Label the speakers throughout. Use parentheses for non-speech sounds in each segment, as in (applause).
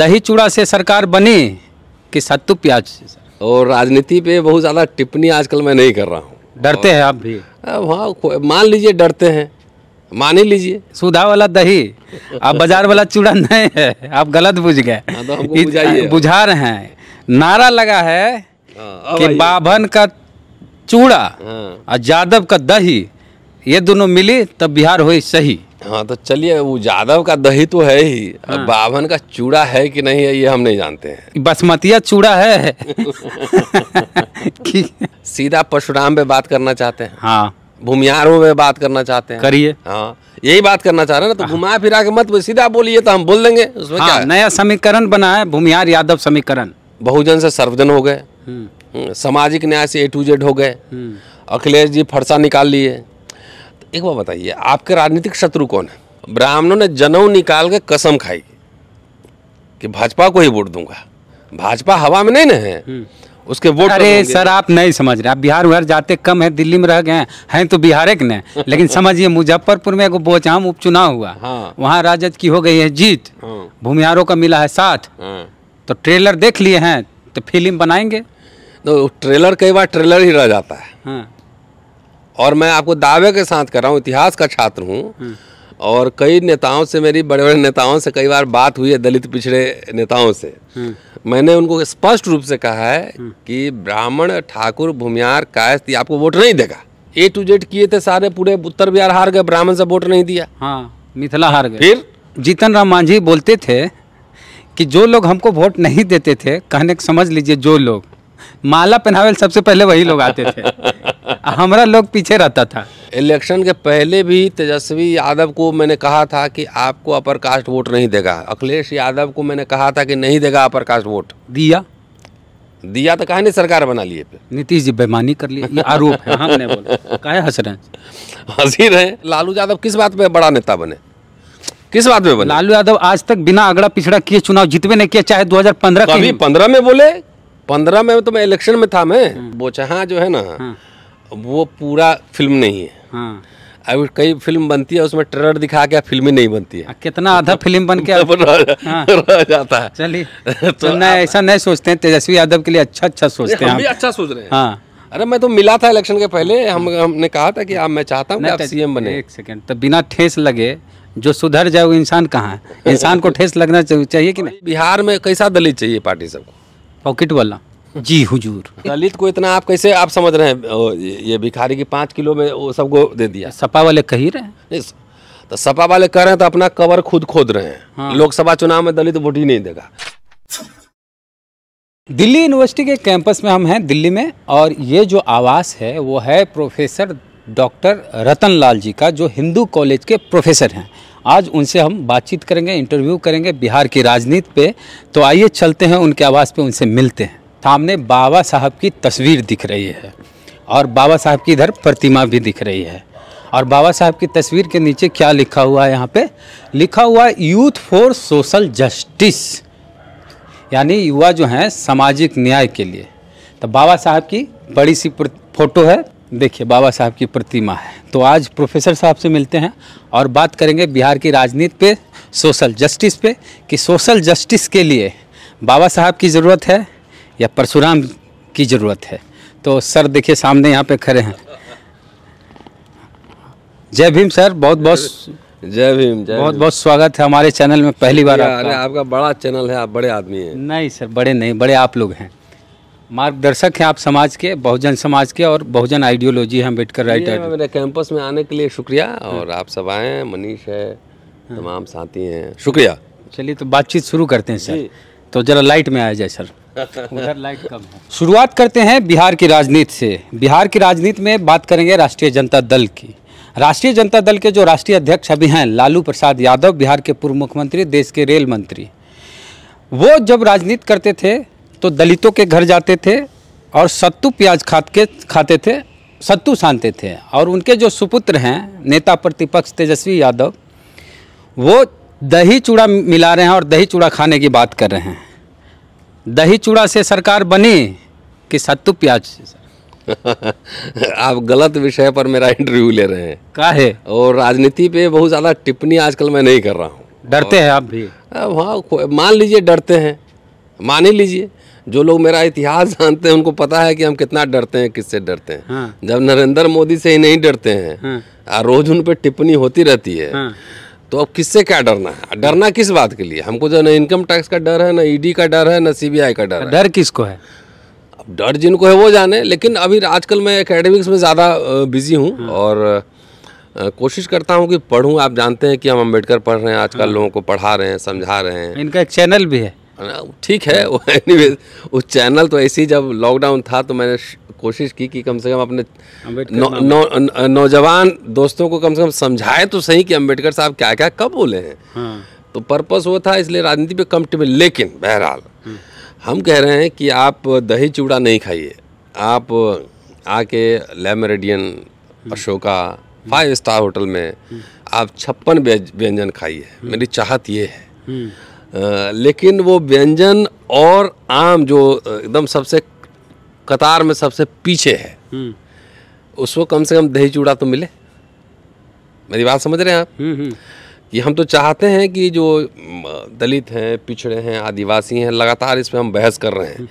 Speaker 1: दही चूड़ा से सरकार बनी कि सत्तू प्याज से और राजनीति पे बहुत ज़्यादा टिप्पणी आजकल मैं नहीं कर रहा हूँ डरते हैं आप भी हाँ मान लीजिए डरते हैं मान ही लीजिए सुधा वाला दही आप बाजार वाला चूड़ा नहीं है आप गलत बुझ गए हाँ, तो बुझा रहे हैं नारा लगा है हाँ, कि बाभन का चूड़ा हाँ। और यादव का दही ये दोनों मिली तब बिहार हो सही हाँ तो चलिए वो जादव का दही तो है ही हाँ। बाभन का चूड़ा है कि नहीं है ये हम नहीं जानते हैं बसमतिया चूड़ा है (laughs) सीधा परशुराम पे बात करना चाहते हैं हाँ भूमियारों में बात करना चाहते हैं करिए हाँ यही बात करना चाह रहे हैं ना तो हाँ। घुमा फिरा के मत सीधा बोलिए तो हम बोल देंगे उसमें हाँ, क्या नया समीकरण बना है भूमिहार यादव समीकरण बहुजन से सर्वजन हो गए हम्म। हम्म, सामाजिक न्याय से ए टू जेड हो गए हम्म। अखिलेश जी फरसा निकाल लिए एक बार बताइए आपके राजनीतिक शत्रु कौन है ब्राह्मणों ने जनऊ निकाल के कसम खाई कि भाजपा को ही वोट दूंगा भाजपा हवा में नहीं ना है हम्म। उसके वोट अरे सर आप नहीं समझ रहे आप बिहार उहार जाते कम है दिल्ली में रह गए हैं हैं तो बिहार के ने (laughs) लेकिन समझिए मुजफ्फरपुर में एक बोचाम उपचुनाव हुआ हाँ। वहाँ राजद की हो गई है जीत हाँ। भूमिहारों का मिला है साथ हाँ। तो ट्रेलर देख लिए हैं तो फिल्म बनाएंगे तो ट्रेलर कई बार ट्रेलर ही रह जाता है हाँ। और मैं आपको दावे के साथ कर रहा हूँ इतिहास का छात्र हूँ हम्म। और कई नेताओं से मेरी बड़े बड़े नेताओं से कई बार बात हुई है दलित पिछड़े नेताओं से हम्म। मैंने उनको स्पष्ट रूप से कहा है हम्म। कि ब्राह्मण ठाकुर भूमियार कायस्थ आपको वोट नहीं देगा ए टू जेड किए थे सारे पूरे उत्तर बिहार हार गए ब्राह्मण से वोट नहीं दिया हाँ मिथिला हार गए फिर जीतन राम मांझी बोलते थे कि जो लोग हमको वोट नहीं देते थे कहने समझ लीजिए जो लोग माला पहनावे सबसे पहले वही लोग आते थे (laughs) हमारा लोग पीछे रहता था इलेक्शन के पहले भी तेजस्वी यादव को मैंने कहा था कि आपको अपर कास्ट वोट नहीं देगा अखिलेश यादव को मैंने कहा था कि नहीं देगा अपर कास्ट वोट दिया दिया तो कहा सरकार बना लिए नीतीश जी बेमानी कर लिए आरोप है हमने बोला हंस रहे हंसी रहे लालू यादव किस बात में बड़ा नेता बने किस बात में बने लालू यादव आज तक बिना अगड़ा पिछड़ा किए चुनाव जीतवे नहीं किया चाहे 2015 हजार में बोले पंद्रह में तो मैं इलेक्शन में था मैं हाँ। बोचहा जो है ना हाँ। वो पूरा फिल्म नहीं है हाँ अभी कई फिल्म बनती है उसमें ट्रेलर दिखा के फिल्म ही नहीं बनती है कितना आधा तो फिल्म बन के (laughs) हाँ। जाता है चलिए (laughs) तो, तो ऐसा नहीं सोचते हैं तेजस्वी यादव के लिए अच्छा अच्छा सोचते हैं अच्छा सोच रहे हैं हाँ। अरे मैं तो मिला था इलेक्शन के पहले हम हमने कहा था कि आप मैं चाहता हूँ सी सीएम बने एक सेकंड तो बिना ठेस लगे जो सुधर जाए वो इंसान कहाँ है इंसान को ठेस लगना चाहिए कि (laughs) नहीं बिहार में कैसा दलित चाहिए पार्टी सबको पॉकेट वाला जी हुजूर दलित को इतना आप कैसे आप समझ रहे हैं ये भिखारी की पाँच किलो में वो सबको दे दिया सपा वाले कह ही रहे हैं तो सपा वाले कह रहे हैं तो अपना कवर खुद खोद रहे हैं हाँ। लोकसभा चुनाव में दलित वोट ही नहीं देगा दिल्ली यूनिवर्सिटी के कैंपस में हम हैं दिल्ली में और ये जो आवास है वो है प्रोफेसर डॉक्टर रतन लाल जी का जो हिंदू कॉलेज के प्रोफेसर हैं आज उनसे हम बातचीत करेंगे इंटरव्यू करेंगे बिहार की राजनीति पे तो आइए चलते हैं उनके आवास पे उनसे मिलते हैं सामने बाबा साहब की तस्वीर दिख रही है और बाबा साहब की इधर प्रतिमा भी दिख रही है और बाबा साहब की तस्वीर के नीचे क्या लिखा हुआ है यहाँ पे लिखा हुआ यूथ फॉर सोशल जस्टिस यानी युवा जो हैं सामाजिक न्याय के लिए तो बाबा साहब की बड़ी सी फोटो है देखिए बाबा साहब की प्रतिमा है तो आज प्रोफेसर साहब से मिलते हैं और बात करेंगे बिहार की राजनीति पे सोशल जस्टिस पे कि सोशल जस्टिस के लिए बाबा साहब की ज़रूरत है या परशुराम की ज़रूरत है तो सर देखिए सामने यहाँ पे खड़े हैं जय भीम सर बहुत बहुत जय भीम जय बहुत बहुत स्वागत है हमारे चैनल में पहली बार आपका।, आपका बड़ा चैनल है आप बड़े आदमी हैं नहीं सर बड़े नहीं बड़े आप लोग हैं मार्गदर्शक हैं आप समाज के बहुजन समाज के और बहुजन आइडियोलॉजी है अम्बेडकर राइटर मेरे कैंपस में आने के लिए शुक्रिया और आप सब आए मनीष है हाँ। तमाम साथी हैं शुक्रिया चलिए तो बातचीत शुरू करते हैं सर तो जरा लाइट में आ जाए सर (laughs) उधर लाइट कम है शुरुआत करते हैं बिहार की राजनीति से बिहार की राजनीति में बात करेंगे राष्ट्रीय जनता दल की राष्ट्रीय जनता दल के जो राष्ट्रीय अध्यक्ष अभी हैं लालू प्रसाद यादव बिहार के पूर्व मुख्यमंत्री देश के रेल मंत्री वो जब राजनीति करते थे तो दलितों के घर जाते थे और सत्तू प्याज खात के खाते थे सत्तू सानते थे और उनके जो सुपुत्र हैं नेता प्रतिपक्ष तेजस्वी यादव वो दही चूड़ा मिला रहे हैं और दही चूड़ा खाने की बात कर रहे हैं दही चूड़ा से सरकार बनी कि सत्तू प्याज (laughs) आप गलत विषय पर मेरा इंटरव्यू ले रहे हैं का है और राजनीति पे बहुत ज़्यादा टिप्पणी आजकल मैं नहीं कर रहा हूँ डरते हैं आप भी हाँ मान लीजिए डरते हैं मान ही लीजिए जो लोग मेरा इतिहास (laughs) जानते हैं उनको पता है कि हम कितना डरते हैं किससे डरते हैं हाँ। जब नरेंद्र मोदी से ही नहीं डरते हैं हाँ। रोज उन पर टिप्पणी होती रहती है हाँ। तो अब किससे क्या डरना है डरना किस बात के लिए हमको जो ना इनकम टैक्स का डर है ना ईडी का डर है ना सीबीआई का डर है डर किसको है अब डर जिनको है वो जाने लेकिन अभी आजकल मैं एकेडमिक्स में ज़्यादा बिजी हूँ हाँ। और कोशिश करता हूँ कि पढ़ूँ आप जानते हैं कि हम अम्बेडकर पढ़ रहे हैं आजकल हाँ। लोगों को पढ़ा रहे हैं समझा रहे हैं इनका एक चैनल भी है ठीक है एनीवे उस चैनल तो ऐसे ही जब लॉकडाउन था तो मैंने कोशिश की कि कम से कम अपने नौजवान नौ, नौ, दोस्तों को कम से कम समझाए तो सही कि अम्बेडकर साहब क्या क्या कब बोले हैं हाँ। तो पर्पस वो था इसलिए राजनीति पे कम टिपे लेकिन बहरहाल हम्म। हम कह रहे हैं कि आप दही चूड़ा नहीं खाइए आप आके लेमरेडियन हम्म। अशोका फाइव हम्म। स्टार होटल में आप छप्पन व्यंजन खाइए मेरी चाहत ये है लेकिन वो व्यंजन और आम जो एकदम सबसे कतार में सबसे पीछे है हम्म। उसको कम से कम दही चूड़ा तो मिले मेरी बात समझ रहे हैं आप हम्म, हम्म। कि हम तो चाहते हैं कि जो दलित हैं पिछड़े हैं आदिवासी हैं लगातार इस पर हम बहस कर रहे हैं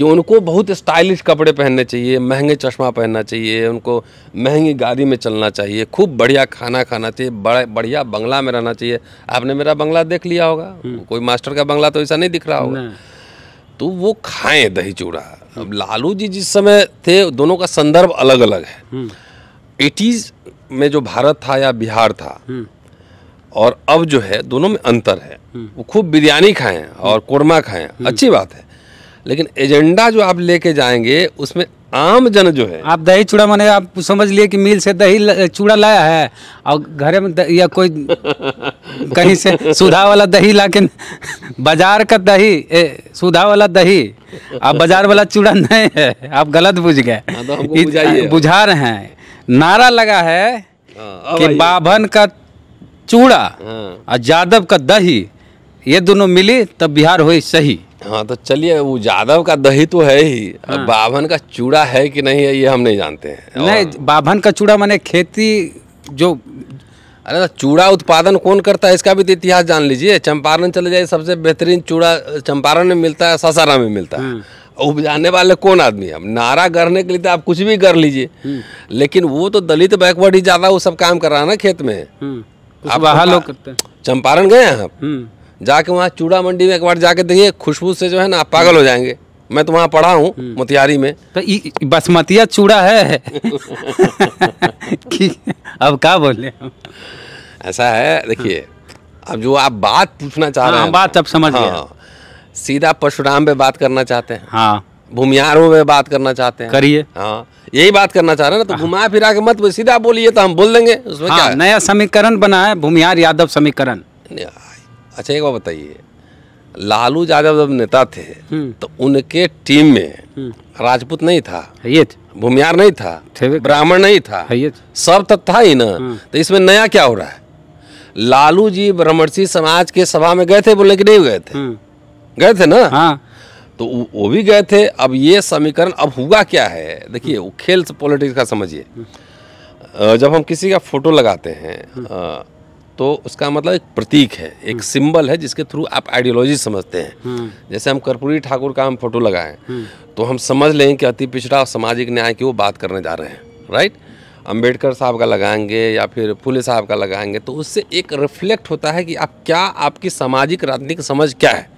Speaker 1: कि उनको बहुत स्टाइलिश कपड़े पहनने चाहिए महंगे चश्मा पहनना चाहिए उनको महंगी गाड़ी में चलना चाहिए खूब बढ़िया खाना खाना चाहिए बड़ा बढ़िया बंगला में रहना चाहिए आपने मेरा बंगला देख लिया होगा हम्म। कोई मास्टर का बंगला तो ऐसा नहीं दिख रहा होगा तो वो खाएं दही चूड़ा अब लालू जी जिस समय थे दोनों का संदर्भ अलग अलग है हम्म। एटीज में जो भारत था या बिहार था हम्म। और अब जो है दोनों में अंतर है वो खूब बिरयानी खाएं और कोरमा खाएं अच्छी बात है लेकिन एजेंडा जो आप लेके जाएंगे उसमें आम जन जो है आप दही चूड़ा माने आप समझ लिए कि मिल से दही चूड़ा लाया है और घर में या कोई (laughs) कहीं से सुधा वाला दही के बाजार का दही ए, सुधा वाला दही आप बाजार वाला चूड़ा नहीं है आप गलत बुझ गए हाँ, तो बुझा रहे हैं नारा लगा है आ, हाँ, कि बाभन का चूड़ा हाँ। और यादव का दही ये दोनों मिली तब बिहार हो सही हाँ तो चलिए वो जादव का दही तो है ही हाँ। बाभन का चूड़ा है कि नहीं है ये हम नहीं जानते हैं नहीं बाभन का चूड़ा मैंने खेती जो अरे तो चूड़ा उत्पादन कौन करता है इसका भी तो इतिहास जान लीजिए चंपारण चले जाइए सबसे बेहतरीन चूड़ा चंपारण में मिलता है सासाराम में मिलता है हाँ। उपजाने वाले कौन आदमी है नारा गढ़ने के लिए तो आप कुछ भी कर लीजिए हाँ। लेकिन वो तो दलित बैकवर्ड ही ज़्यादा वो सब काम कर रहा है ना खेत में हाँ। आप लोग चंपारण गए हैं आप जाके वहाँ चूड़ा मंडी में एक बार जाके देखिए खुशबू से जो है ना आप पागल हो जाएंगे मैं तो वहाँ पढ़ा हूँ हम्म। मोतिहारी में तो बसमतिया चूड़ा है (laughs) अब क्या बोले ऐसा है देखिए अब जो आप बात पूछना चाह रहे हाँ, हैं बात अब समझ हाँ, सीधा परशुराम पे बात करना चाहते हैं हाँ भूमियारों में बात करना चाहते हैं करिए हाँ यही बात करना चाह रहे हैं ना तो हाँ। घुमा फिरा के मत सीधा बोलिए तो हम बोल देंगे उसमें हाँ, क्या नया समीकरण बना है भूमिहार यादव समीकरण अच्छा एक बात बताइए लालू यादव जब नेता थे हम्म। तो उनके टीम में हम्म। राजपूत नहीं था भूमियार नहीं था ब्राह्मण नहीं था सब तो था ही ना हम्म। तो इसमें नया क्या हो रहा है लालू जी ब्रह्मर्षि समाज के सभा में गए थे बोले कि नहीं गए थे गए थे ना हाँ। तो वो भी गए थे अब ये समीकरण अब हुआ क्या है देखिए वो खेल पॉलिटिक्स का समझिए जब हम किसी का फोटो लगाते हैं तो उसका मतलब एक प्रतीक है एक हम्म। सिंबल है जिसके थ्रू आप आइडियोलॉजी समझते हैं हम्म। जैसे हम कर्पूरी ठाकुर का हम फोटो लगाएं हम्म। तो हम समझ लें कि अति पिछड़ा और सामाजिक न्याय की वो बात करने जा रहे हैं राइट अंबेडकर साहब का लगाएंगे या फिर फुले साहब का लगाएंगे तो उससे एक रिफ्लेक्ट होता है कि आप क्या आपकी सामाजिक राजनीतिक समझ क्या है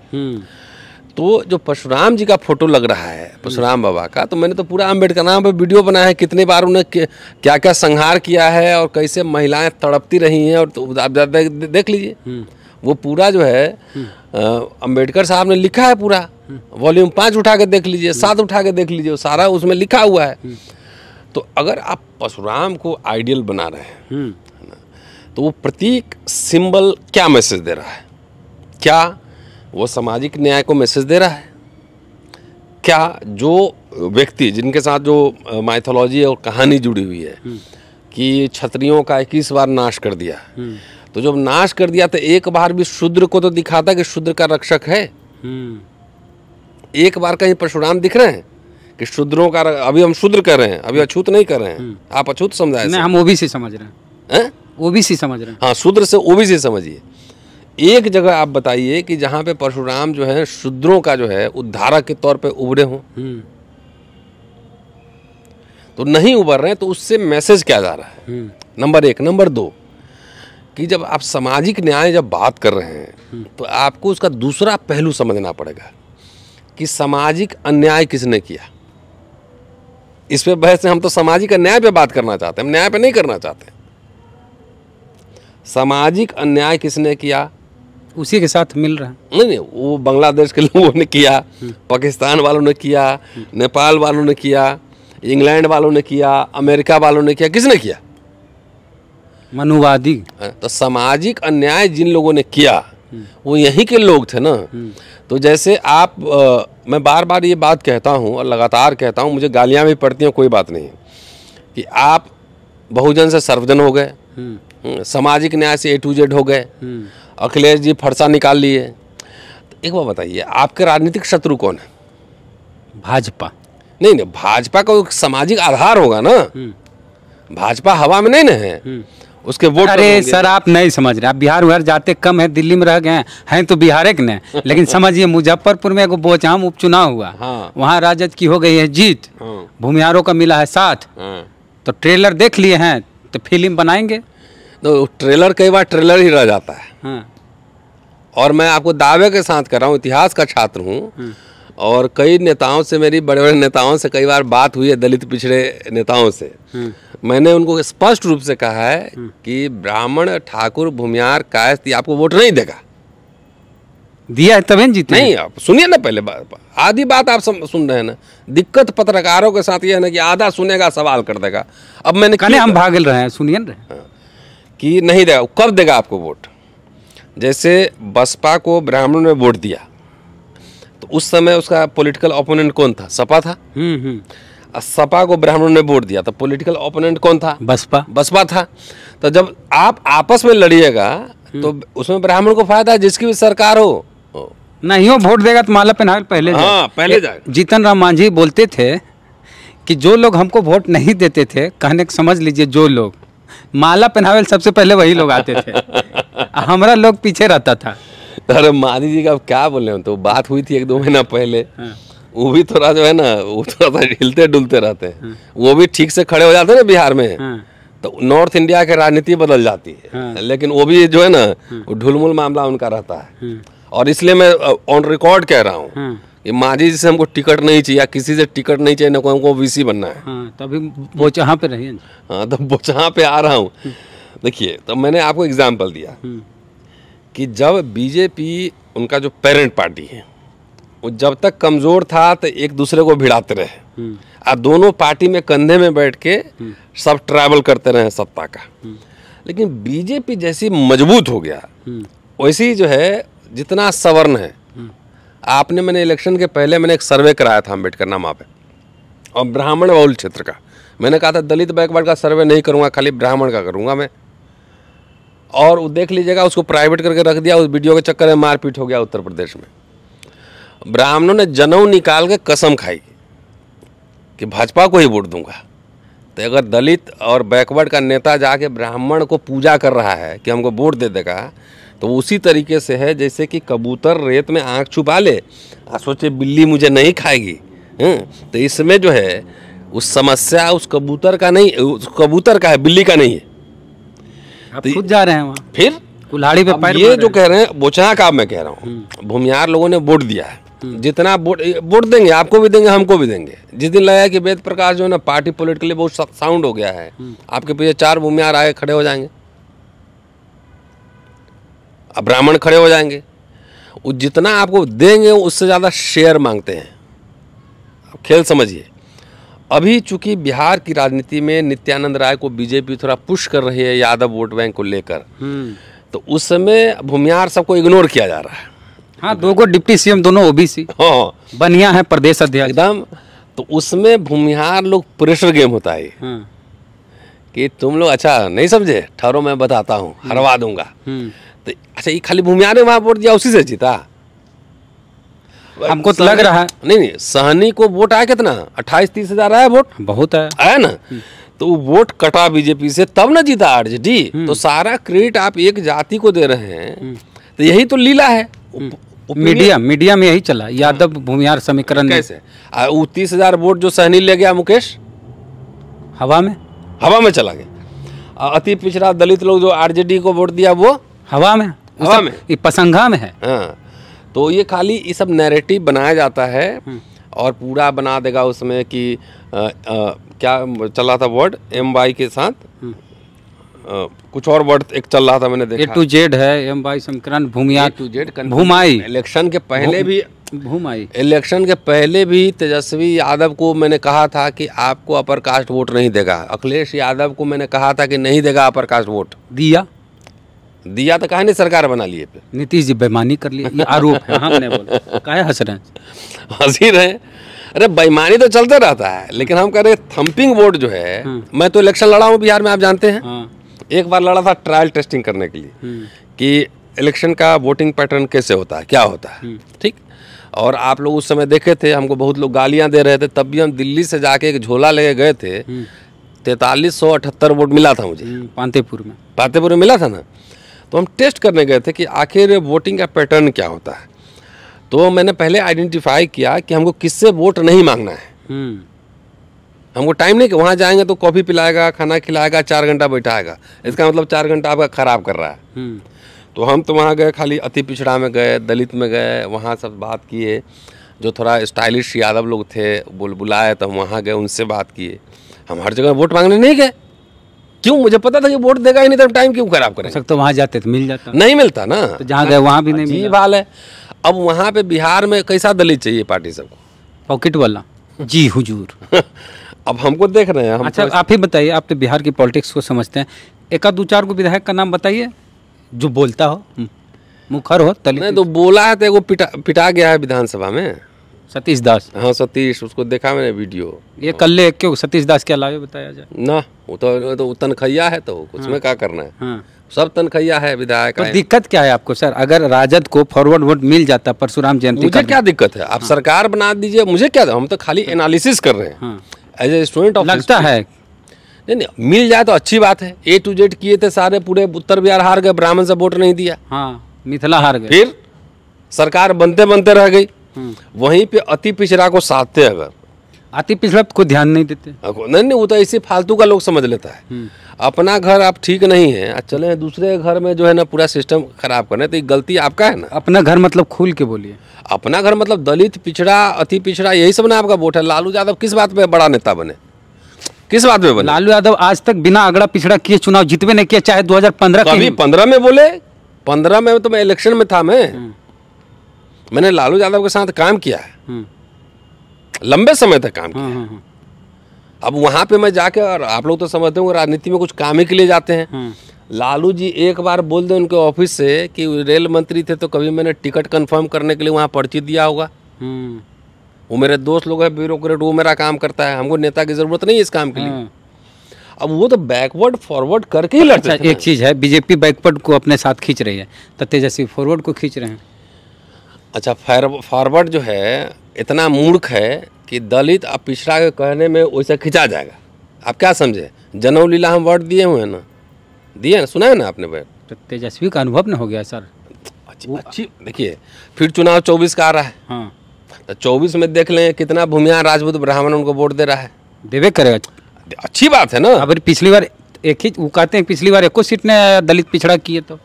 Speaker 1: तो जो परशुराम जी का फोटो लग रहा है परशुराम बाबा का तो मैंने तो पूरा अम्बेडकर नाम पर वीडियो बनाया है कितने बार उन्हें क्या क्या संहार किया है और कैसे महिलाएं तड़पती रही हैं और तो आप देख लीजिए हम्म। वो पूरा जो है अम्बेडकर हम्म। साहब ने लिखा है पूरा हम्म। वॉल्यूम पाँच उठा के देख लीजिए सात उठा के देख लीजिए सारा उसमें लिखा हुआ है तो अगर आप परशुराम को आइडियल बना रहे हैं तो वो प्रतीक सिंबल क्या मैसेज दे रहा है क्या वो सामाजिक न्याय को मैसेज दे रहा है क्या जो व्यक्ति जिनके साथ जो माइथोलॉजी और कहानी जुड़ी हुई है हम्म। कि छतरियों का इक्कीस बार नाश कर दिया हम्म। तो जब नाश कर दिया तो एक बार भी शूद्र को तो दिखाता कि शूद्र का रक्षक है हम्म। एक बार कहीं परशुराम दिख रहे हैं कि शूद्रों का अभी हम शूद्र कर रहे हैं अभी अछूत नहीं कर रहे हैं आप अछूत समझाए हम ओबीसी समझ रहे हैं ओबीसी समझ रहे हैं हाँ शूद्र से ओबीसी समझिए एक जगह आप बताइए कि जहाँ पे परशुराम जो है शूद्रों का जो है उद्धारक के तौर पे उभरे हों हम्म। तो नहीं उभर रहे तो उससे मैसेज क्या जा रहा है हम्म। नंबर एक नंबर दो कि जब आप सामाजिक न्याय जब बात कर रहे हैं हम्म। तो आपको उसका दूसरा पहलू समझना पड़ेगा कि सामाजिक अन्याय किसने किया इस पे बहस हम तो सामाजिक अन्याय पे बात करना चाहते हैं हम न्याय पे नहीं करना चाहते सामाजिक अन्याय किसने किया उसी के साथ मिल रहा है नहीं नहीं वो बांग्लादेश के (laughs) लोगों ने किया पाकिस्तान वालों ने किया हम्म। नेपाल वालों ने किया इंग्लैंड वालों ने किया अमेरिका वालों ने किया किसने किया मनुवादी हाँ, तो सामाजिक अन्याय जिन लोगों ने किया हम्म। वो यहीं के लोग थे ना हम्म। तो जैसे आप आ, मैं बार बार ये बात कहता हूँ और लगातार कहता हूँ मुझे गालियाँ भी पड़ती हैं कोई बात नहीं कि आप बहुजन से सर्वजन हो
Speaker 2: गए
Speaker 1: सामाजिक न्याय से ए टू जेड हो गए अखिलेश जी फरसा निकाल लिए तो एक बार बताइए आपके राजनीतिक शत्रु कौन है भाजपा नहीं नहीं भाजपा का सामाजिक आधार होगा ना हम्म। भाजपा हवा में नहीं ना है हम्म। उसके वोट अरे सर आप नहीं समझ रहे आप बिहार उहार जाते कम है दिल्ली में रह गए हैं तो बिहार के ने (laughs) लेकिन समझिए मुजफ्फरपुर में एक बोचाम उपचुनाव हुआ हाँ। वहाँ राजद की हो गई है जीत हाँ। भूमिहारों का मिला है साथ हाँ। तो ट्रेलर देख लिए हैं तो फिल्म बनाएंगे तो ट्रेलर कई बार ट्रेलर ही रह जाता है हाँ। और मैं आपको दावे के साथ कर रहा हूँ इतिहास का छात्र हूँ हम्म। और कई नेताओं से मेरी बड़े बड़े नेताओं से कई बार बात हुई है दलित पिछड़े नेताओं से हम्म। मैंने उनको स्पष्ट रूप से कहा है हम्म। कि ब्राह्मण ठाकुर भूमियार कायस्थ आपको वोट नहीं देगा दिया है तभी जीते नहीं आप सुनिए ना पहले बात आधी बात आप सुन रहे हैं ना दिक्कत पत्रकारों के साथ यह है ना कि आधा सुनेगा सवाल कर देगा अब मैंने कहा हम भागल रहे हैं सुनिए ना हाँ, कि नहीं देगा कब देगा आपको वोट जैसे बसपा को ब्राह्मणों ने वोट दिया तो उस समय उसका पॉलिटिकल ओपोनेंट कौन था सपा था हम्म, हम्म। सपा को ब्राह्मणों ने वोट दिया तो पॉलिटिकल ओपोनेंट कौन था बसपा बसपा था तो जब आप आपस में लड़िएगा तो हम्म। उसमें ब्राह्मण को फायदा है जिसकी भी सरकार हो नहीं हो वोट देगा तो माला पहना पहले हाँ, पहले जीतन राम मांझी बोलते थे कि जो लोग हमको वोट नहीं देते थे कहने समझ लीजिए जो लोग माला पहनावे सबसे पहले वही लोग आते थे (laughs) (laughs) हमारा लोग पीछे रहता था अरे मादी जी का अब क्या बोले तो बात हुई थी एक दो महीना पहले हाँ। वो भी थोड़ा जो है ना वो थोड़ा सा हिलते डुलते रहते हैं हाँ। वो भी ठीक से खड़े हो जाते हैं ना बिहार में हाँ। तो नॉर्थ इंडिया की राजनीति बदल जाती है लेकिन वो भी जो है ना ढुलमुल मामला उनका रहता है और इसलिए मैं ऑन रिकॉर्ड कह रहा हूँ कि माझी जी से हमको टिकट नहीं चाहिए किसी से टिकट नहीं चाहिए ना को हमको वीसी बनना है हाँ, तो अभी बोचहा पे रहिए हाँ तो वो बोचहा पे आ रहा हूँ देखिए तो मैंने आपको एग्जाम्पल दिया हम्म। कि जब बीजेपी उनका जो पेरेंट पार्टी है वो जब तक कमज़ोर था तो एक दूसरे को भिड़ाते रहे और हम्म। दोनों पार्टी में कंधे में बैठ के हम्म। सब ट्रैवल करते रहे सत्ता का लेकिन बीजेपी जैसी मजबूत हो गया वैसी जो है जितना सवर्ण है आपने मैंने इलेक्शन के पहले मैंने एक सर्वे कराया था अम्बेडकर नामा पे और ब्राह्मण बहुल क्षेत्र का मैंने कहा था दलित बैकवर्ड का सर्वे नहीं करूँगा खाली ब्राह्मण का करूँगा मैं और वो देख लीजिएगा उसको प्राइवेट करके रख दिया उस वीडियो के चक्कर में मारपीट हो गया उत्तर प्रदेश में ब्राह्मणों ने जनऊ निकाल के कसम खाई कि भाजपा को ही वोट दूंगा तो अगर दलित और बैकवर्ड का नेता जाके ब्राह्मण को पूजा कर रहा है कि हमको वोट दे देगा तो उसी तरीके से है जैसे कि कबूतर रेत में आँख छुपा ले और सोचे बिल्ली मुझे नहीं खाएगी हम्म, तो इसमें जो है उस समस्या उस कबूतर का नहीं उस कबूतर का है बिल्ली का नहीं है तो खुद जा रहे हैं वहाँ फिर कुल्हाड़ी पे ये जो कह रहे हैं बोचना का मैं कह रहा हूँ हम्म। भूमिहार लोगों ने वोट दिया है हम्म। जितना वोट वोट देंगे आपको भी देंगे हमको भी देंगे जिस दिन लगा कि वेद प्रकाश जो है ना पार्टी पोलिटिकली बहुत साउंड हो गया है हम्म। आपके पीछे चार भूमिहार आगे खड़े हो जाएंगे अब ब्राह्मण खड़े हो जाएंगे वो जितना आपको देंगे उससे ज़्यादा शेयर मांगते हैं खेल समझिए अभी चूंकि बिहार की राजनीति में नित्यानंद राय को बीजेपी थोड़ा पुश कर रही है यादव वोट बैंक को लेकर हम्म। तो उस समय भूमिहार सबको इग्नोर किया जा रहा है हाँ दो को डिप्टी सीएम दोनों ओबीसी हाँ बनिया है प्रदेश अध्यक्ष एकदम तो उसमें भूमिहार लोग प्रेशर गेम होता है हाँ। कि तुम लोग अच्छा नहीं समझे ठहरो मैं बताता हूँ हरवा हम्म। दूंगा हम्म। तो अच्छा ये खाली भूमिहार ने वहां वोट दिया उसी से जीता हमको तो लग रहा है नहीं नहीं सहनी को वोट आया कितना अट्ठाईस तीस हजार आया वोट बहुत है आया ना हम्म। तो वो वोट कटा बीजेपी से तब ना जीता आरजेडी तो हम्म। सारा क्रेडिट आप एक जाति को दे रहे हैं हम्म। तो यही तो लीला है मीडिया मीडिया में यही चला यादव भूमिहार समीकरण कैसे तीस हजार वोट जो सहनी ले गया मुकेश हवा में हवा में चला गया अति पिछड़ा दलित लोग जो आरजेडी को वोट दिया वो हवा में हवा में ये पसंगा में है हाँ। तो ये खाली ये सब नैरेटिव बनाया जाता है हम्म। और पूरा बना देगा उसमें कि आ, आ, क्या था वर्ड एम वाई के साथ आ, हम्म। कुछ और वर्ड एक चल रहा था मैंने देखा ए टू जेड है एम वाई संकरण भूमिया टू जेड भूमाई इलेक्शन के पहले भी भूमाई इलेक्शन के पहले भी तेजस्वी यादव को मैंने कहा था कि आपको अपर कास्ट वोट नहीं देगा अखिलेश यादव को मैंने कहा था कि नहीं देगा अपर कास्ट वोट दिया दिया तो कहा सरकार बना लिए नीतीश जी बेमानी कर लिए ये आरोप है हाँ, हमने बोला हंस रहे हंसी रहे अरे बेईमानी तो चलते रहता है लेकिन हम कह रहे थम्पिंग वोट जो है हाँ। मैं तो इलेक्शन लड़ा हूँ बिहार में आप जानते हैं हाँ। एक बार लड़ा था ट्रायल टेस्टिंग करने के लिए हम्म। कि इलेक्शन का वोटिंग पैटर्न कैसे होता है क्या होता है हम्म। ठीक और आप लोग उस समय देखे थे हमको बहुत लोग गालियां दे रहे थे तब भी हम दिल्ली से जाके एक झोला लेके गए थे हम्म। तैतालीस सौ अठहत्तर वोट मिला था मुझे पांतेपुर में पांतेपुर में मिला था ना तो हम टेस्ट करने गए थे कि आखिर वोटिंग का पैटर्न क्या होता है तो मैंने पहले आइडेंटिफाई किया कि हमको किससे वोट नहीं मांगना है हम्म। हमको टाइम नहीं कि वहाँ जाएंगे तो कॉफ़ी पिलाएगा खाना खिलाएगा चार घंटा बैठाएगा इसका मतलब चार घंटा आपका ख़राब कर रहा है हम्म। तो हम तो वहाँ गए खाली अति पिछड़ा में गए दलित में गए वहाँ सब बात किए जो थोड़ा स्टाइलिश यादव लोग थे बुल बुलाए तो हम वहाँ गए उनसे बात किए हम हर जगह वोट मांगने नहीं गए क्यों मुझे पता था कि वोट देगा ही नहीं तो टाइम क्यों खराब करें सकते वहाँ जाते तो मिल जाता नहीं मिलता ना तो जहाँ गए वहाँ भी नहीं बाल है अब वहाँ पे बिहार में कैसा दलित चाहिए पार्टी सबको पॉकेट वाला जी हुजूर (laughs) अब हमको देख रहे हैं हम अच्छा तो- आप ही बताइए आप तो बिहार की पॉलिटिक्स को समझते हैं एक दो चार को विधायक का नाम बताइए जो बोलता हो हम्म। मुखर हो नहीं तो बोला है तो पिटा पिटा गया है विधानसभा में सतीश दास हाँ सतीश उसको देखा मैंने वीडियो ये कल्ले क्यों सतीश दास के अलावे बताया जाए ना वो तो, तो तनखैया है तो हाँ। उसमें हाँ, क्या करना है हाँ, सब तनखैया है विधायक पर दिक्कत क्या है आपको सर अगर राजद को फॉरवर्ड वोट मिल जाता परशुराम जयंती मुझे क्या दिक्कत है आप हाँ। सरकार बना दीजिए मुझे क्या हम तो खाली एनालिसिस हाँ। कर रहे हैं एज ए स्टूडेंट ऑफ लगता है नहीं नहीं मिल जाए तो अच्छी बात है ए टू जेड किए थे सारे पूरे उत्तर बिहार हार गए ब्राह्मण से वोट नहीं दिया हाँ मिथिला हार गए फिर सरकार बनते बनते रह गई वहीं पे अति पिछड़ा को साधते अगर अति पिछड़ा तो को ध्यान नहीं देते नहीं नहीं वो तो ऐसे फालतू का लोग समझ लेता है हम्म। अपना घर आप ठीक नहीं है चले दूसरे घर में जो है ना पूरा सिस्टम खराब करना तो गलती आपका है ना अपना घर मतलब खुल के बोलिए अपना घर मतलब दलित पिछड़ा अति पिछड़ा यही सब ना आपका वोट है लालू यादव किस बात में बड़ा नेता बने किस बात में बने लालू यादव आज तक बिना अगड़ा पिछड़ा किए चुनाव जीतवे नहीं किया चाहे 2015 हजार पंद्रह में बोले पंद्रह में तो मैं इलेक्शन में था मैं हम्म। मैंने लालू यादव के साथ काम किया है हम्म। लंबे समय तक काम किया हम्म, है हम्म, अब वहां पे मैं जाके और आप लोग तो समझते होंगे राजनीति में कुछ काम ही के लिए जाते हैं लालू जी एक बार बोल दे उनके ऑफिस से कि रेल मंत्री थे तो कभी मैंने टिकट कंफर्म करने के लिए वहाँ पर्ची दिया होगा वो मेरे दोस्त लोग हैं ब्यूरोक्रेट वो मेरा काम करता है हमको नेता की ज़रूरत नहीं है इस काम के लिए अब वो तो बैकवर्ड फॉरवर्ड करके ही लड़ता अच्छा, एक चीज़ है बीजेपी बैकवर्ड को अपने साथ खींच रही है तो तेजस्वी फॉरवर्ड को खींच रहे हैं अच्छा फॉरवर्ड जो है इतना मूर्ख है कि दलित और पिछड़ा के कहने में वैसे खिंचा जाएगा आप क्या समझे जनऊ लीला हम वर्ड दिए हुए हैं ना दिए ना सुना है ना आपने बैठ तो तेजस्वी का अनुभव ना हो गया सर अच्छी अच्छी देखिए फिर चुनाव चौबीस का आ रहा है हाँ तो चौबीस में देख लें कितना भूमिहार राजपूत ब्राह्मण उनको वोट दे रहा है देवे करेगा अच्छी बात है ना अगर पिछली बार एक ही वो कहते हैं पिछली बार एको सीट ने दलित पिछड़ा किए तो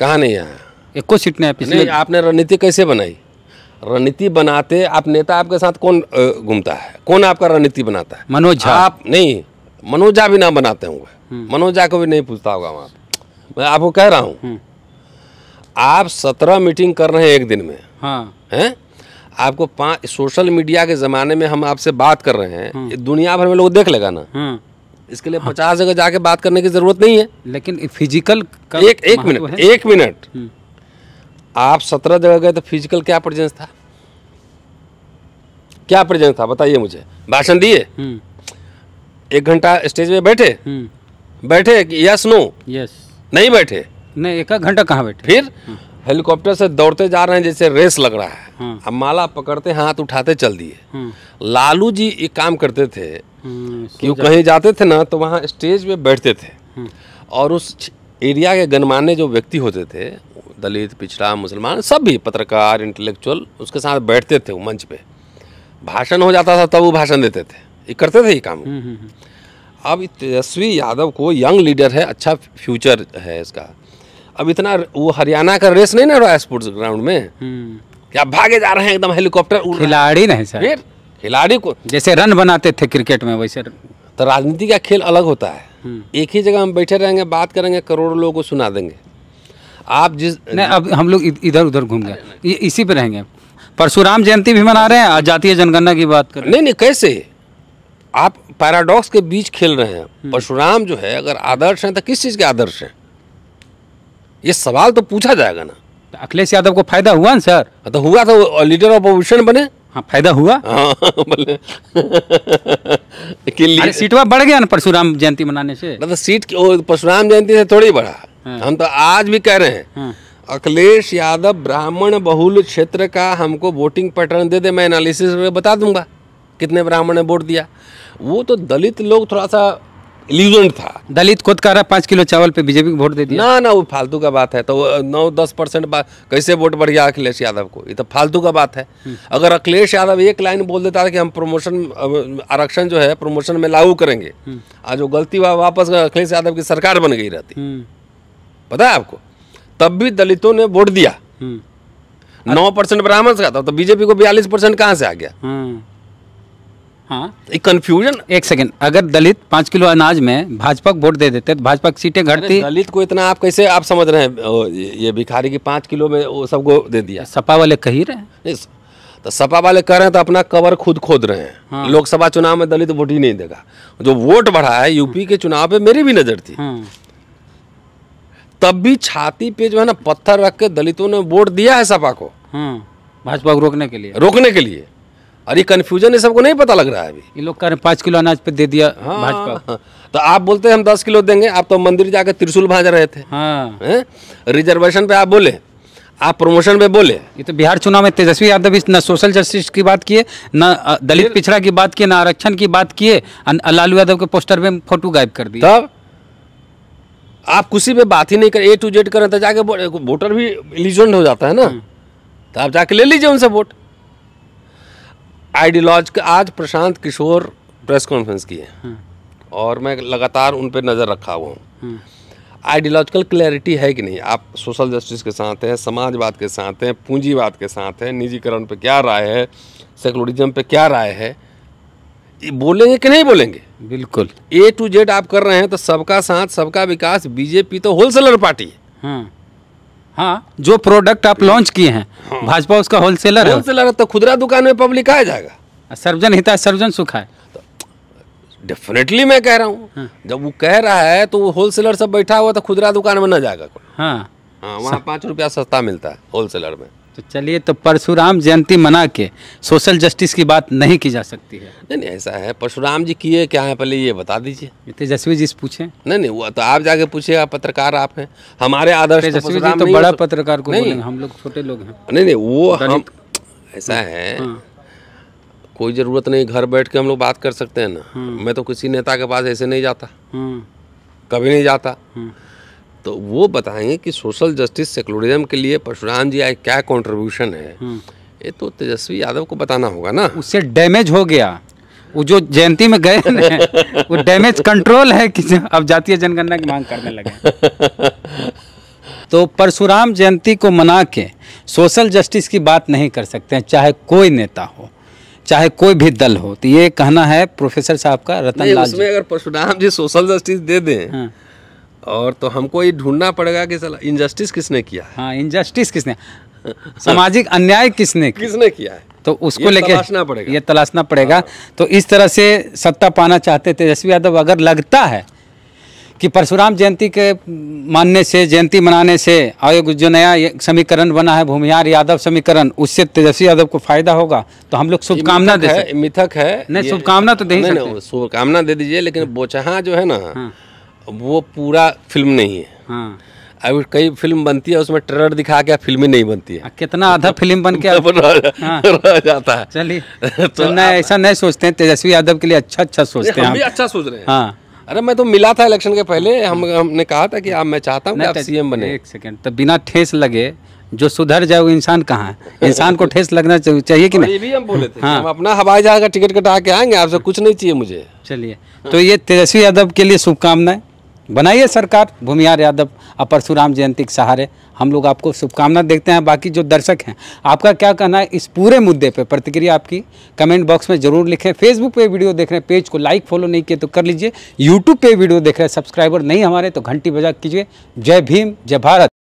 Speaker 1: कहा नहीं आया एको सीट नहीं नहीं आपने रणनीति कैसे बनाई रणनीति बनाते आप नेता आपके साथ कौन घूमता है कौन आपका रणनीति बनाता है मनोज झा आप नहीं मनोज झा भी ना बनाते होंगे हम्म। मनोज झा को भी नहीं पूछता होगा वहाँ मैं आपको कह रहा हूँ हम्म। आप सत्रह मीटिंग कर रहे हैं एक दिन में हाँ हैं आपको पाँच सोशल मीडिया के ज़माने में हम आपसे बात कर रहे हैं हम्म। दुनिया भर में लोग देख लेगा ना इसके लिए हाँ। पचास जगह जाके बात करने की ज़रूरत नहीं है लेकिन फिजिकल एक एक मिनट एक मिनट आप सत्रह जगह गए तो फिजिकल क्या प्रेजेंस था क्या प्रेजेंस था बताइए मुझे भाषण दिए हम्म। एक घंटा स्टेज पे बैठे हम्म। बैठे यस नो यस नहीं बैठे नहीं एक घंटा कहाँ बैठे फिर हेलीकॉप्टर हम्म। से दौड़ते जा रहे हैं जैसे रेस लग रहा है हाँ। अब माला पकड़ते हाथ उठाते चल दिए लालू जी एक काम करते थे
Speaker 2: कि
Speaker 1: वो कहीं जाते थे ना तो वहाँ स्टेज पे बैठते थे और उस एरिया के गणमान्य जो व्यक्ति होते थे दलित पिछड़ा मुसलमान सब भी पत्रकार इंटेलेक्चुअल उसके साथ बैठते थे वो मंच पे भाषण हो जाता था तब वो भाषण देते थे ये करते थे ये काम हम्म, हम्म, हम्म। अब तेजस्वी यादव को यंग लीडर है अच्छा फ्यूचर है इसका अब इतना वो हरियाणा का रेस नहीं ना रहा स्पोर्ट्स ग्राउंड में क्या भागे जा रहे हैं एकदम हेलीकॉप्टर खिलाड़ी नहीं सर खिलाड़ी को जैसे रन बनाते थे क्रिकेट में वैसे तो राजनीति का खेल अलग होता है एक ही जगह हम बैठे रहेंगे बात करेंगे करोड़ों लोगों को सुना देंगे आप जिस नहीं अब हम लोग इधर उधर घूम गए ये इसी पे रहेंगे परशुराम जयंती भी मना रहे हैं जातीय जनगणना की बात कर नहीं नहीं कैसे आप पैराडॉक्स के बीच खेल रहे हैं हम्म। परशुराम जो है अगर आदर्श हैं तो किस चीज़ के आदर्श हैं ये सवाल तो पूछा जाएगा ना अखिलेश यादव को फायदा हुआ ना सर हाँ, तो हुआ तो लीडर ऑफ अपोजिशन बने हाँ फायदा हुआ हाँ, (laughs) सीटवा बढ़ गया ना परशुराम जयंती मनाने से मतलब सीट परशुराम जयंती से थोड़ी बढ़ा हाँ। हम तो आज भी कह रहे हैं हाँ। अखिलेश यादव ब्राह्मण बहुल क्षेत्र का हमको वोटिंग पैटर्न दे दे मैं एनालिसिस में बता दूंगा कितने ब्राह्मण ने वोट दिया वो तो दलित लोग थोड़ा सा इल्यूजेंट था दलित खुद कह रहा पाँच किलो चावल पे बीजेपी को वोट दे दिया ना ना वो फालतू का बात है तो नौ दस परसेंट कैसे वोट बढ़ गया अखिलेश यादव को ये तो फालतू का बात है हम्म। अगर अखिलेश यादव एक लाइन बोल देता था कि हम प्रमोशन आरक्षण जो है प्रमोशन में लागू करेंगे हम्म। आज वो गलती वापस अखिलेश यादव की सरकार बन गई रहती हम्म। पता है आपको तब भी दलितों ने वोट दिया हम्म। नौ परसेंट ब्राह्मण का था तो बीजेपी को बयालीस परसेंट कहां से आ गया हम्म। हाँ एक कंफ्यूजन एक सेकंड अगर दलित पांच किलो अनाज में भाजपा को वोट दे देते तो भाजपा की सीटें घटती दलित को इतना आप कैसे आप समझ रहे हैं ये भिखारी की पांच किलो में वो सबको दे दिया सपा वाले कह ही रहे हैं तो सपा वाले कह रहे हैं तो अपना कवर खुद खोद रहे हैं हाँ। लोकसभा चुनाव में दलित वोट ही नहीं देगा जो वोट बढ़ा है यूपी के चुनाव पे मेरी भी नजर थी हाँ। तब भी छाती पे जो है ना पत्थर रख के दलितों ने वोट दिया है सपा को हम्म, भाजपा को रोकने के लिए रोकने के लिए अरे कन्फ्यूजन ये सबको नहीं पता लग रहा है अभी ये लोग कर पांच किलो अनाज पे दे दिया हाँ, भाजपा तो आप बोलते हैं हम दस किलो देंगे आप तो मंदिर जाकर त्रिशूल भाज रहे थे रिजर्वेशन हाँ। पे आप बोले आप प्रमोशन पे बोले ये तो बिहार चुनाव में तेजस्वी यादव न सोशल जस्टिस की बात किए न दलित पिछड़ा की बात किए न आरक्षण की बात किए लालू यादव के पोस्टर में फोटो गायब कर दिया तब आप किसी पे बात ही नहीं कर ए टू जेड करें तो जाके वोटर भी एलिजेंट हो जाता है ना तो आप जाके ले लीजिए उनसे वोट आइडियोलॉज आज प्रशांत किशोर प्रेस कॉन्फ्रेंस की है और मैं लगातार उन पर नज़र रखा हुआ हूँ आइडियोलॉजिकल हम्म। क्लैरिटी है कि नहीं आप सोशल जस्टिस के साथ हैं समाजवाद के साथ हैं पूंजीवाद के साथ हैं निजीकरण पे क्या राय है सेकुलरिज्म पे क्या राय है बोलेंगे कि नहीं बोलेंगे बिल्कुल ए टू जेड आप कर रहे हैं तो सबका साथ सबका विकास बीजेपी तो होलसेलर पार्टी है हम्म। हाँ जो प्रोडक्ट आप लॉन्च हम्म। किए हैं हाँ। भाजपा उसका होलसेलर है होलसेलर तो खुदरा दुकान में पब्लिक आ जाएगा सर्वजन हिता सर्वजन सुख है डेफिनेटली मैं कह रहा हूँ हाँ। जब वो कह रहा है तो वो होलसेलर सब बैठा हुआ तो खुदरा दुकान में ना जाएगा हाँ हाँ वहाँ पाँच रुपया सस्ता मिलता है होलसेलर में तो चलिए तो परशुराम जयंती मना के सोशल जस्टिस की बात नहीं की जा सकती है नहीं नहीं ऐसा है परशुराम जी किए क्या है पहले ये बता दीजिए तेजस्वी जी से पूछे नहीं नहीं वो तो आप जाके पूछे आप पत्रकार आप हैं हमारे आदर्श तो तेजस्वी जी तो बड़ा पत्रकार को नहीं हम लोग छोटे लोग हैं नहीं नहीं वो हम ऐसा हाँ। है हाँ। कोई ज़रूरत नहीं घर बैठ के हम लोग बात कर सकते हैं ना हाँ। मैं तो किसी नेता के पास ऐसे नहीं जाता
Speaker 2: कभी
Speaker 1: नहीं जाता तो वो बताएंगे कि सोशल जस्टिस सेकुलरिज्म के लिए परशुराम जी आए क्या कॉन्ट्रीब्यूशन है हम्म। ये तो तेजस्वी यादव को बताना होगा ना उससे डैमेज हो गया वो जो जयंती में गए वो डैमेज कंट्रोल है कि अब जातीय जनगणना की मांग करने लगे तो परशुराम जयंती को मना के सोशल जस्टिस की बात नहीं कर सकते हैं चाहे कोई नेता हो चाहे कोई भी दल हो तो ये कहना है प्रोफेसर साहब का रतन लाल उसमें अगर परशुराम जी सोशल जस्टिस दे दें हाँ। और तो हमको ये ढूंढना पड़ेगा कि सला इनजस्टिस किसने किया है हाँ इनजस्टिस किसने सामाजिक अन्याय किसने किसने किया है तो उसको लेके तलाशना पड़ेगा ये तलाशना पड़ेगा हाँ। तो इस तरह से सत्ता पाना चाहते तेजस्वी यादव अगर लगता है कि परशुराम जयंती के मानने से जयंती मनाने से आयोग जो नया समीकरण बना है भूमिहार यादव समीकरण उससे तेजस्वी यादव को फायदा होगा तो हम लोग शुभकामना दे मिथक है नहीं शुभकामना तो दे शुभकामना दे दीजिए लेकिन बोचहा जो है ना हाँ। वो पूरा फिल्म नहीं है हाँ अभी कई फिल्म बनती है उसमें ट्रेलर दिखा के फिल्म ही नहीं बनती है कितना आधा तो फिल्म बन के तो हाँ। जाता है चलिए (laughs) तो, तो न ऐसा नहीं सोचते हैं तेजस्वी यादव के लिए अच्छा अच्छा सोचते हैं अच्छा सोच रहे हैं हाँ अरे मैं तो मिला था इलेक्शन के पहले हम हाँ। हमने कहा था कि आप मैं चाहता हूँ सी सीएम बने एक सेकंड तो बिना ठेस लगे जो सुधर जाए वो इंसान कहाँ है इंसान को ठेस लगना चाहिए कि नहीं ये भी हम बोले थे हाँ। हम अपना हवाई जहाज का टिकट कटा के आएंगे आपसे कुछ नहीं चाहिए मुझे चलिए तो ये तेजस्वी यादव के लिए शुभकामनाएं बनाइए सरकार भूमिहार यादव और परशुराम जयंती के सहारे हम लोग आपको शुभकामना देखते हैं बाकी जो दर्शक हैं आपका क्या कहना है इस पूरे मुद्दे पर प्रतिक्रिया आपकी कमेंट बॉक्स में जरूर लिखें फेसबुक पे वीडियो देख रहे हैं पेज को लाइक फॉलो नहीं किए तो कर लीजिए यूट्यूब पे वीडियो देख रहे हैं सब्सक्राइबर नहीं हमारे तो घंटी बजा कीजिए जय भीम जय भारत